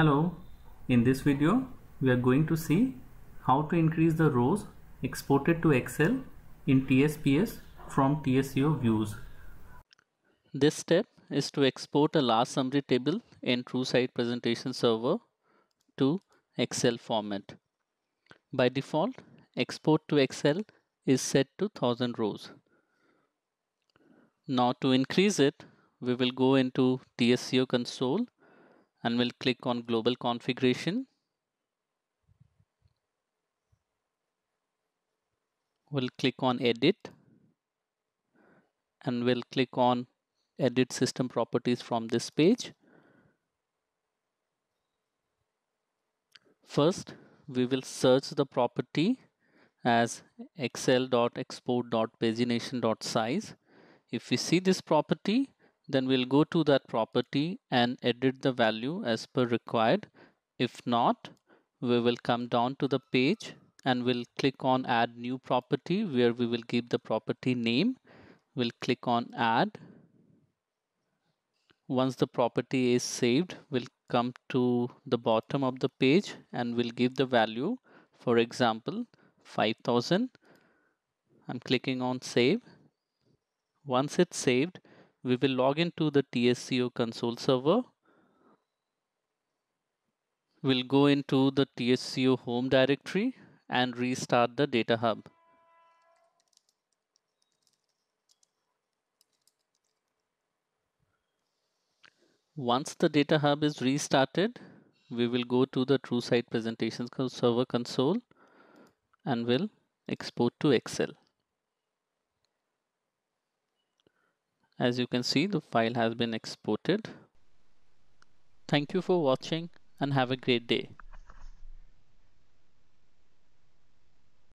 Hello, in this video we are going to see how to increase the rows exported to Excel in TSPS from TSEO views. This step is to export a last summary table in TrueSight presentation server to Excel format. By default, export to Excel is set to 1000 rows. Now to increase it, we will go into TSEO console and we'll click on global configuration. We'll click on edit and we'll click on edit system properties from this page. First, we will search the property as excel.export.pagination.size. If we see this property, then we'll go to that property and edit the value as per required. If not, we will come down to the page and we'll click on add new property where we will give the property name. We'll click on add. Once the property is saved, we'll come to the bottom of the page and we'll give the value. For example, 5000. I'm clicking on save. Once it's saved, we will log into the TSCO console server. We'll go into the TSCO home directory and restart the data hub. Once the data hub is restarted, we will go to the TrueSight Presentations Server console and will export to Excel. As you can see, the file has been exported. Thank you for watching and have a great day.